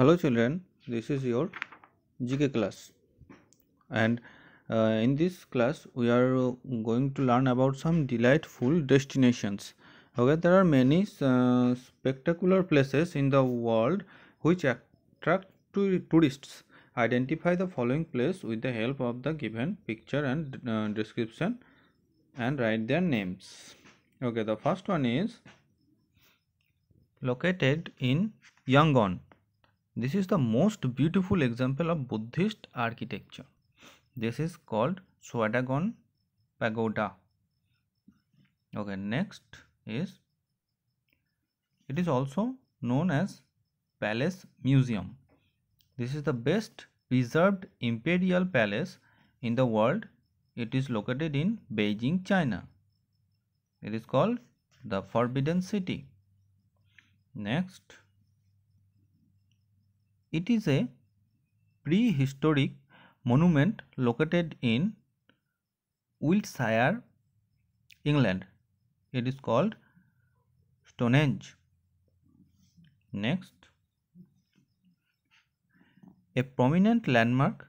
hello children this is your gk class and uh, in this class we are going to learn about some delightful destinations okay there are many uh, spectacular places in the world which attract to tourists identify the following place with the help of the given picture and uh, description and write their names okay the first one is located in yangon this is the most beautiful example of Buddhist architecture. This is called Swadagon Pagoda. Okay, next is it is also known as Palace Museum. This is the best preserved imperial palace in the world. It is located in Beijing, China. It is called the Forbidden City. Next it is a prehistoric monument located in Wiltshire, England. It is called Stonehenge. Next, a prominent landmark.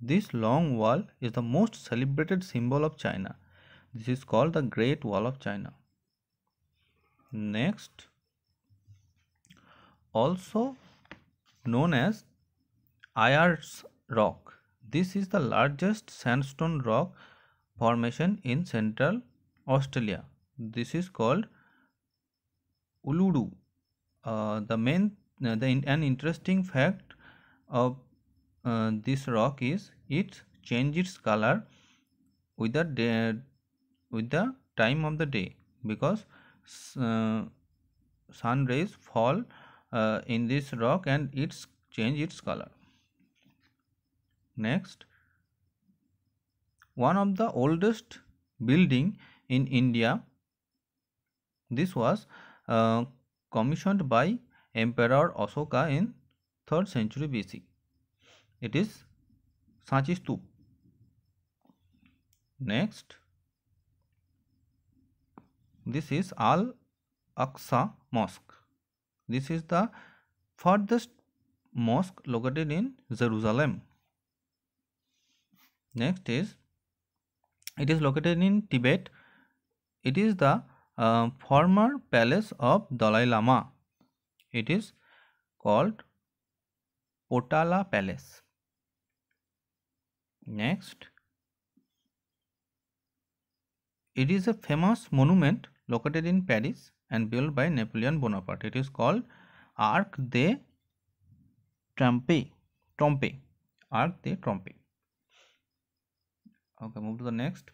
This long wall is the most celebrated symbol of China. This is called the Great Wall of China. Next, also known as Ayers Rock. This is the largest sandstone rock formation in central Australia. This is called Uluru. Uh, the main uh, the, an interesting fact of uh, this rock is it changes color with the day, with the time of the day because uh, sun rays fall uh, in this rock and it's change its color next one of the oldest building in india this was uh, commissioned by emperor ashoka in 3rd century bc it is Sanchi Stup. Next, this is Al Aqsa Mosque. This is the farthest mosque located in Jerusalem. Next is, it is located in Tibet. It is the uh, former palace of Dalai Lama. It is called Potala Palace. Next, it is a famous monument located in Paris and built by Napoleon Bonaparte. It is called Arc de Trompe. Trompe. Arc de Trompe. Okay, move to the next.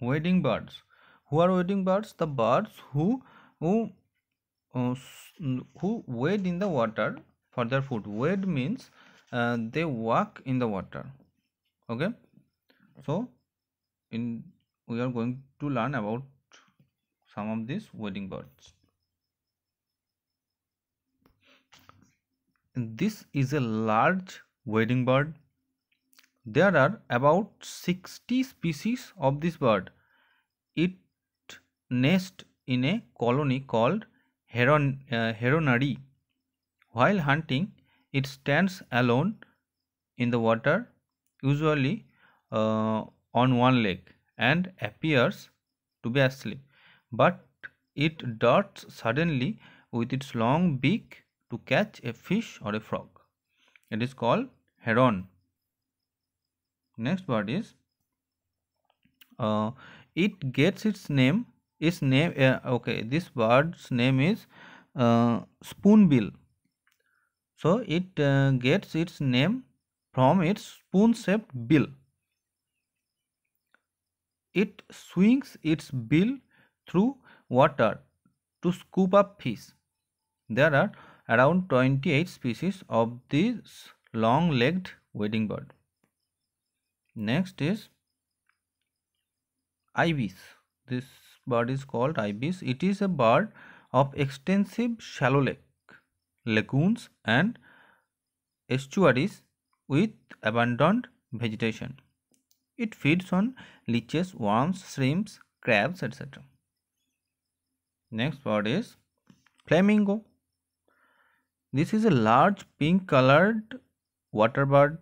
Wedding birds. Who are wedding birds? The birds who who uh, who wade in the water for their food. Wade means uh, they walk in the water. Okay, so in we are going to learn about some of these wading birds. This is a large wading bird. There are about 60 species of this bird. It nests in a colony called heron, uh, heronary. While hunting, it stands alone in the water, usually uh, on one leg and appears to be asleep, but it darts suddenly with its long beak to catch a fish or a frog. It is called heron. Next word is uh, it gets its name. Its name uh, okay. This bird's name is uh, spoonbill. So it uh, gets its name from its spoon-shaped bill. It swings its bill through water to scoop up fish. There are around 28 species of this long-legged wading bird. Next is ibis. This bird is called ibis. It is a bird of extensive shallow lake, lagoons and estuaries with abundant vegetation. It feeds on leeches, worms, shrimps, crabs, etc. Next word is flamingo. This is a large pink colored water bird.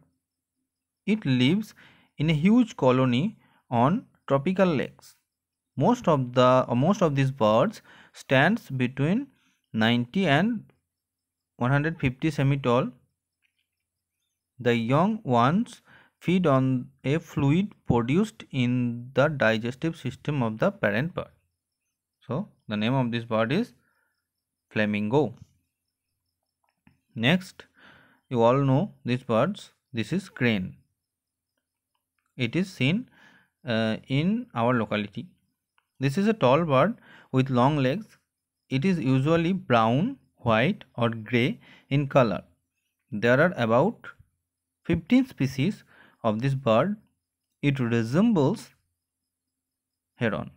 It lives in a huge colony on tropical lakes. Most of the most of these birds stands between 90 and 150 semi tall. The young ones feed on a fluid produced in the digestive system of the parent bird. So, the name of this bird is flamingo. Next, you all know these birds. This is crane. It is seen uh, in our locality. This is a tall bird with long legs. It is usually brown, white or grey in color. There are about 15 species of this bird it resembles heron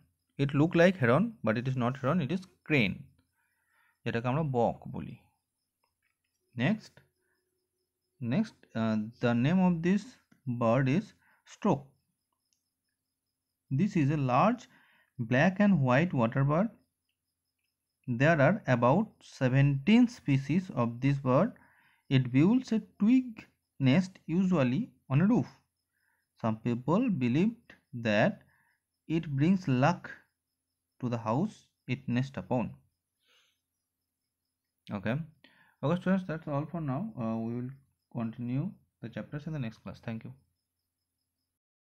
it look like heron but it is not heron it is crane যেটাকে আমরা বক বলি Next, next uh, the name of this bird is stroke this is a large black and white water bird there are about 17 species of this bird it builds a twig nest usually on a roof. Some people believed that it brings luck to the house it nests upon. Okay, okay, students, that's all for now. Uh, we will continue the chapters in the next class. Thank you.